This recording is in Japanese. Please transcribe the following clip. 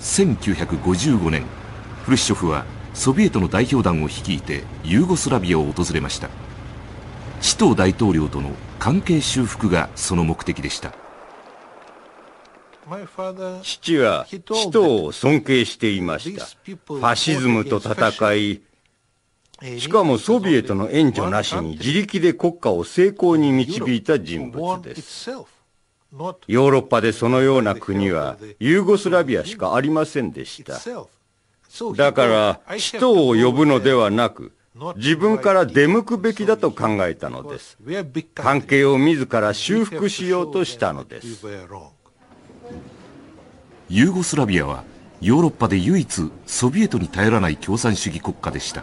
1955年フルシチョフはソビエトの代表団を率いてユーゴスラビアを訪れました死闘大統領との関係修復がその目的でした父は死闘を尊敬していましたファシズムと戦いしかもソビエトの援助なしに自力で国家を成功に導いた人物ですヨーロッパでそのような国はユーゴスラビアしかありませんでした。だから、使徒を呼ぶのではなく、自分から出向くべきだと考えたのです。関係を自ら修復しようとしたのです。ユーゴスラビアはヨーロッパで唯一ソビエトに頼らない共産主義国家でした。